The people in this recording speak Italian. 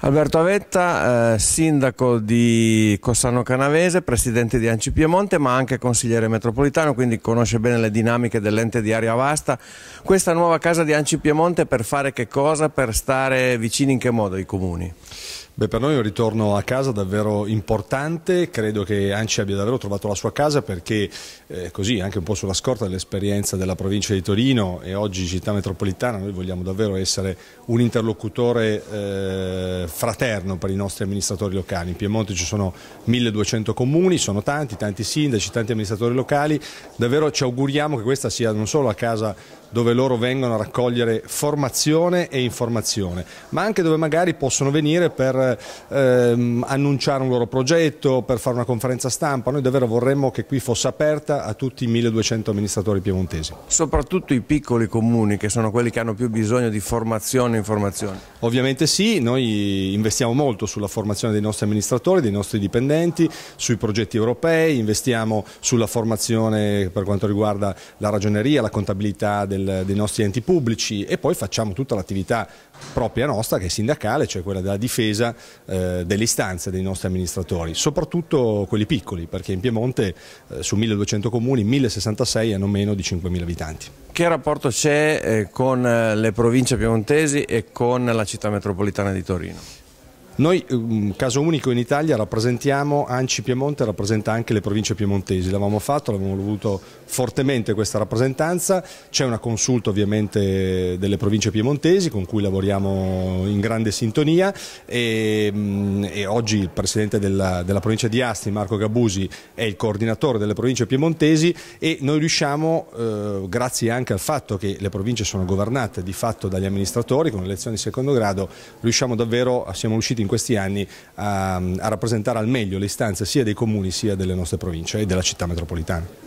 Alberto Avetta, eh, sindaco di Cossano Canavese, presidente di Anci Piemonte, ma anche consigliere metropolitano, quindi conosce bene le dinamiche dell'ente di aria vasta. Questa nuova casa di Anci Piemonte per fare che cosa? Per stare vicini in che modo ai comuni? Beh, per noi è un ritorno a casa davvero importante, credo che Anci abbia davvero trovato la sua casa perché eh, così anche un po' sulla scorta dell'esperienza della provincia di Torino e oggi città metropolitana noi vogliamo davvero essere un interlocutore eh, fraterno per i nostri amministratori locali. In Piemonte ci sono 1200 comuni, sono tanti, tanti sindaci, tanti amministratori locali, davvero ci auguriamo che questa sia non solo la casa dove loro vengono a raccogliere formazione e informazione, ma anche dove magari possono venire per per ehm, annunciare un loro progetto, per fare una conferenza stampa, noi davvero vorremmo che qui fosse aperta a tutti i 1200 amministratori piemontesi. Soprattutto i piccoli comuni che sono quelli che hanno più bisogno di formazione e informazione? Ovviamente sì, noi investiamo molto sulla formazione dei nostri amministratori, dei nostri dipendenti, sui progetti europei, investiamo sulla formazione per quanto riguarda la ragioneria, la contabilità del, dei nostri enti pubblici e poi facciamo tutta l'attività propria nostra che è sindacale, cioè quella della difesa eh, delle istanze dei nostri amministratori, soprattutto quelli piccoli, perché in Piemonte eh, su 1200 comuni 1066 hanno meno di 5.000 abitanti. Che rapporto c'è eh, con eh, le province piemontesi e con la città metropolitana di Torino? Noi, ehm, caso unico in Italia, rappresentiamo Anci Piemonte, rappresenta anche le province piemontesi, l'avevamo fatto, l'avevamo voluto fortemente questa rappresentanza, c'è una consulta ovviamente delle province piemontesi con cui lavoriamo in grande sintonia e, mm, e oggi il Presidente della, della provincia di Asti, Marco Gabusi, è il coordinatore delle province piemontesi e noi riusciamo, eh, grazie anche al fatto che le province sono governate di fatto dagli amministratori con elezioni di secondo grado, riusciamo davvero, siamo riusciti in questi anni a, a rappresentare al meglio le istanze sia dei comuni sia delle nostre province e della città metropolitana.